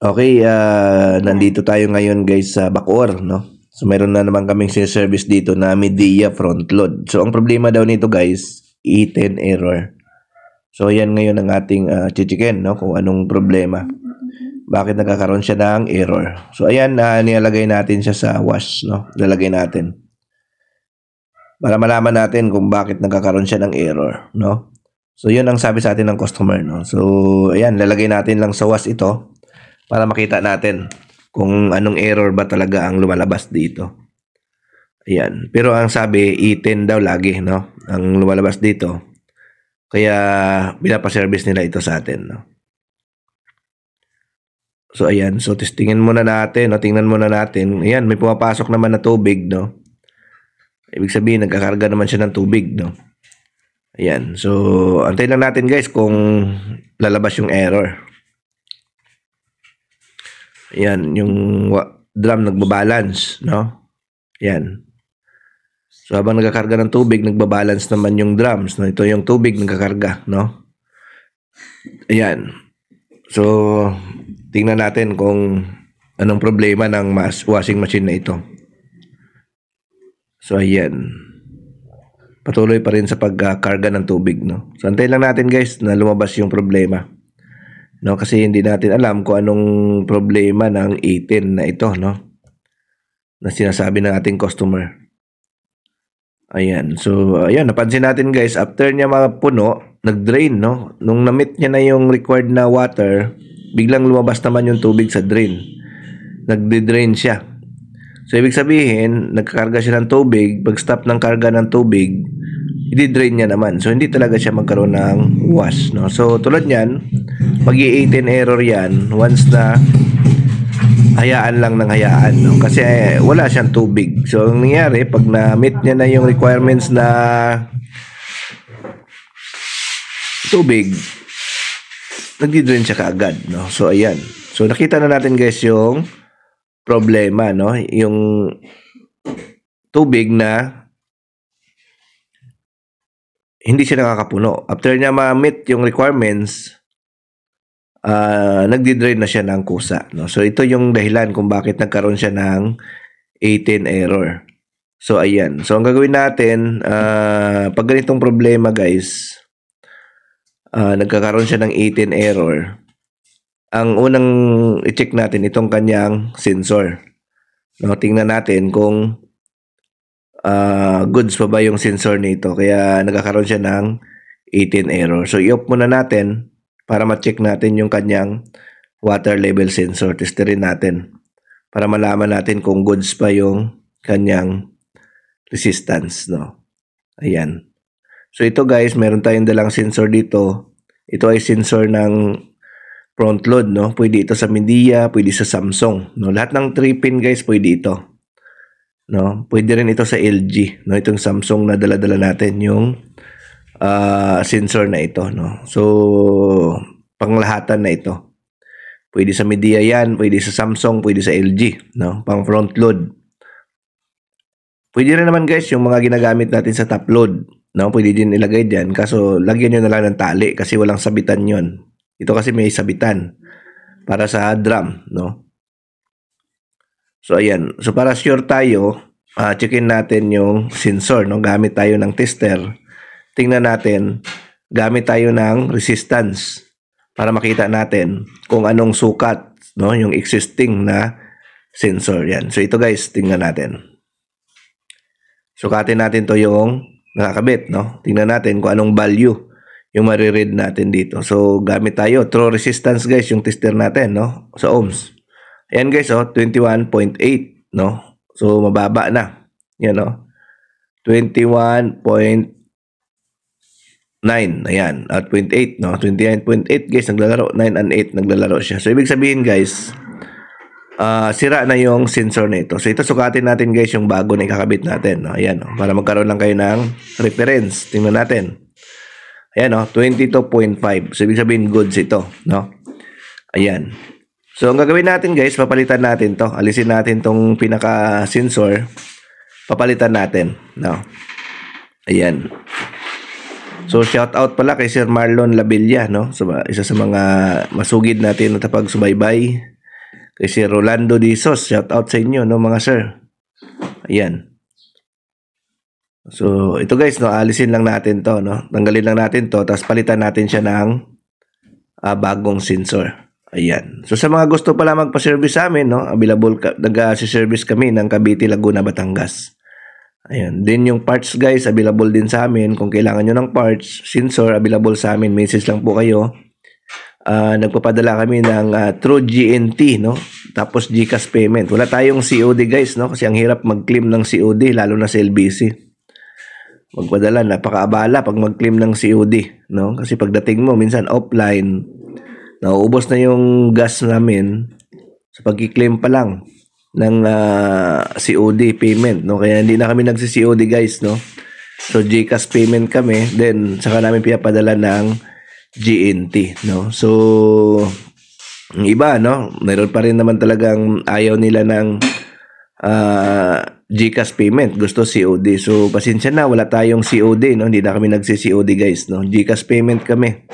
Okay, uh, nandito tayo ngayon guys sa Bacoor, no? So meron na naman kaming service dito na media front load. So ang problema daw nito guys, E10 error. So yan ngayon ang ating uh, chichiken, no? Kung anong problema. Bakit nagkakaroon siya ng error. So ayan, uh, nilalagay natin siya sa wash, no? Lalagay natin. Para malaman natin kung bakit nagkakaroon siya ng error, no? So yun ang sabi sa atin ng customer, no? So ayan, lalagay natin lang sa wash ito para makita natin kung anong error ba talaga ang lumalabas dito. Ayan. Pero ang sabi, E10 daw lagi, no? Ang lumalabas dito. Kaya, pinapaservice nila ito sa atin, no? So, ayan. So, testingin muna natin, no? Tingnan muna natin. Ayan, may pumapasok naman na tubig, no? Ibig sabihin, nagkakarga naman siya ng tubig, no? Ayan. So, antay lang natin, guys, kung lalabas yung error. Yan, yung drum nagbabalance, no? Yan. So habang nagkakarga ng tubig, nagbabalance naman yung drums, no? Ito yung tubig nagkakarga, no? Ayan. So, tingnan natin kung anong problema ng mas washing machine na ito. So, ayan. Patuloy pa rin sa pagkakarga ng tubig, no? So, antayin lang natin guys na lumabas yung problema. No, kasi hindi natin alam kung anong problema ng 18 na ito, no? Na sinasabi ng ating customer. Ayan. So, ayan. Napansin natin guys, after niya mapuno, nag-drain, no? Nung namit niya na yung required na water, biglang lumabas naman yung tubig sa drain. nagde drain siya. So, ibig sabihin, nagkakarga siya ng tubig. Pag-stop ng karga ng tubig, i-drain niya naman. So, hindi talaga siya magkaroon ng wash, no? So, tulad niyan, mag 18 error yan once na hayaan lang ng hayaan no? kasi eh, wala siyang tubig so ang nangyari pag na-meet niya na yung requirements na tubig nagdi-drain siya kaagad no? so ayan so nakita na natin guys yung problema no yung tubig na hindi siya nakakapuno after niya ma-meet yung requirements uh, nagdidrain na siya ng kusa. No? So, ito yung dahilan kung bakit nagkaroon siya ng 18 error. So, ayan. So, ang gagawin natin, uh, pag ganitong problema, guys, uh, nagkakaroon siya ng 18 error, ang unang i-check natin itong kanyang sensor. No, tingnan natin kung uh, goods pa ba yung sensor nito. Kaya nagkakaroon siya ng 18 error. So, i-off muna natin para ma-check natin yung kanyang water level sensor. Testerin natin para malaman natin kung goods pa yung kanyang resistance. No? Ayan. So ito guys, meron tayong dalang sensor dito. Ito ay sensor ng front load. No? Pwede ito sa Media, pwede sa Samsung. No? Lahat ng 3-pin guys, pwede ito. No? Pwede rin ito sa LG. No? Itong Samsung na dala-dala natin yung uh, sensor na ito. No? So, panglahatan na ito. Pwede sa media yan, pwede sa Samsung, pwede sa LG. No? Pang front load. Pwede rin naman guys yung mga ginagamit natin sa top load. No, pwede din ilagay diyan kaso lagyan niyo na lang ng tali kasi walang sabitan 'yon. Ito kasi may sabitan para sa drum, no. So ayan, so para sure tayo, uh, checkin natin yung sensor no gamit tayo ng tester tingnan natin, gamit tayo ng resistance para makita natin kung anong sukat, no, yung existing na sensor. Yan. So ito guys, tingnan natin. Sukatin natin to yung nakakabit, no? Tingnan natin kung anong value yung mariread natin dito. So, gamit tayo. True resistance guys, yung tester natin, no? Sa ohms. Ayan guys, oh, 21.8, no? So, mababa na. Yan, no? 21.8 9, ayan, at ah, 28, no? 29.8 guys, naglalaro. 9 and 8, naglalaro siya. So, ibig sabihin guys, uh, sira na yung sensor nito. So, ito sukatin natin guys yung bago na ikakabit natin. No? Ayan, no? para magkaroon lang kayo ng reference. Tingnan natin. Ayan, no? 22.5. So, ibig sabihin goods ito, no? Ayan. So, ang gagawin natin guys, papalitan natin to. Alisin natin tong pinaka-sensor. Papalitan natin, no? Ayan. So shout out pala kay Sir Marlon Labilla no, so, isa sa mga masugid natin na tapag subaybay. Kay Sir Rolando Dizos, shout out sa inyo no mga sir. Ayan. So ito guys no, alisin lang natin to no. Tanggalin lang natin to tapos palitan natin siya ng uh, bagong sensor. Ayan. So sa mga gusto pala magpa-service sa amin, no, available ka, nag-service kami ng Cavite, Laguna, Batangas. Ayun. Then yung parts guys, available din sa amin. Kung kailangan nyo ng parts, sensor, available sa amin. Message lang po kayo. Uh, nagpapadala kami ng uh, True GNT, no? Tapos GCash payment. Wala tayong COD guys, no? Kasi ang hirap mag-claim ng COD, lalo na sa LBC. Magpadala, napakaabala pag mag-claim ng COD, no? Kasi pagdating mo, minsan offline, nauubos na yung gas namin. Sa pag-claim pa lang, ng uh, ah, COD payment no kaya hindi na kami nagsi-COD guys no so GCash payment kami then saka namin pinapadala ng GNT no so yung iba no meron pa rin naman talagang ayaw nila ng uh, GCash payment gusto COD so pasensya na wala tayong COD no hindi na kami nagsi-COD guys no GCash payment kami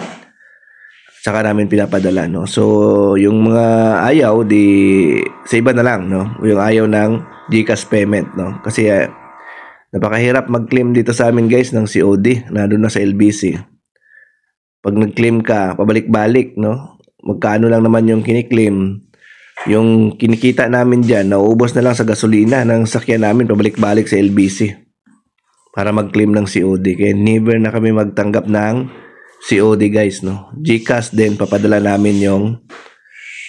saka namin pinapadala no so yung mga ayaw di sa iba na lang no yung ayaw ng GCash payment no kasi eh, napakahirap mag-claim dito sa amin guys ng COD na doon na sa LBC pag nag-claim ka pabalik-balik no magkano lang naman yung kiniklaim yung kinikita namin diyan nauubos na lang sa gasolina ng sakyan namin pabalik-balik sa LBC para mag-claim ng COD kaya never na kami magtanggap ng COD guys, no? GCash din, papadala namin yung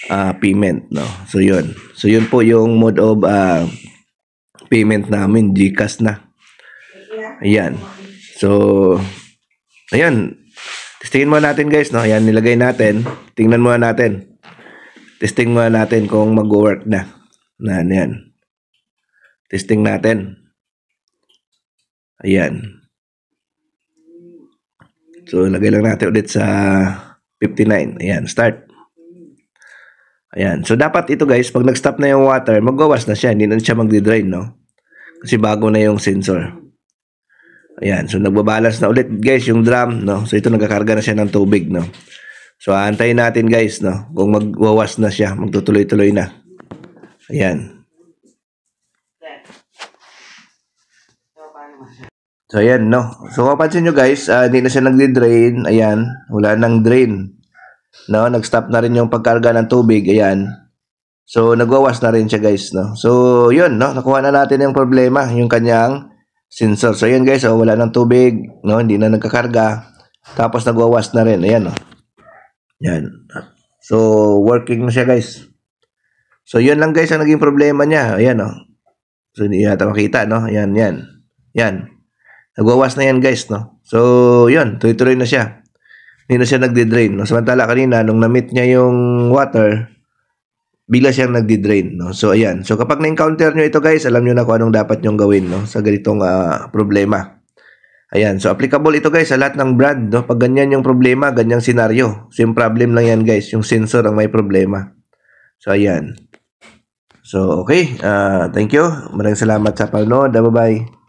uh, payment, no? So, yun. So, yun po yung mode of uh, payment namin, GCash na. Ayan. So, ayan. Testingin muna natin guys, no? Ayan, nilagay natin. Tingnan muna natin. Testing muna natin kung mag-work na. Na, ayan. Testing natin. Ayan. So, lagay lang natin ulit sa 59. Ayan, start. Ayan. So, dapat ito guys, pag nag-stop na yung water, magwawas na siya. Hindi na siya magdi-drain, no? Kasi bago na yung sensor. Ayan. So, nagbabalance na ulit guys yung drum, no? So, ito nagkakarga na siya ng tubig, no? So, aantayin natin guys, no? Kung magwawas na siya, magtutuloy-tuloy na. Ayan. So, ayan, no? So, kapansin nyo guys, uh, hindi na siya nagdi-drain. Ayan, wala nang drain. No, nag-stop na rin yung pagkarga ng tubig. Ayan. So, nagwawas na rin siya guys, no? So, yun, no? Nakuha na natin yung problema, yung kanyang sensor. So, ayan guys, oh, wala nang tubig, no? Hindi na nagkakarga. Tapos, nagwawas na rin. Ayan, no? Oh. Ayan. So, working na siya guys. So, yun lang guys ang naging problema niya. Ayan, no? Oh. So, hindi yata makita, no? Ayan, yan. Yan. Nagwawas na yan guys, no? So, yun, tuloy-tuloy na siya. Hindi na siya nagdi drain no? Samantala kanina, nung na-meet niya yung water, bigla siyang nagdi drain no? So, ayan. So, kapag na-encounter nyo ito guys, alam nyo na kung anong dapat nyong gawin, no? Sa ganitong uh, problema. Ayan. So, applicable ito guys sa lahat ng brand, no? Pag ganyan yung problema, ganyang senaryo. So, yung problem lang yan guys. Yung sensor ang may problema. So, ayan. So, okay. Uh, thank you. Maraming salamat sa panonood. Ah, bye-bye.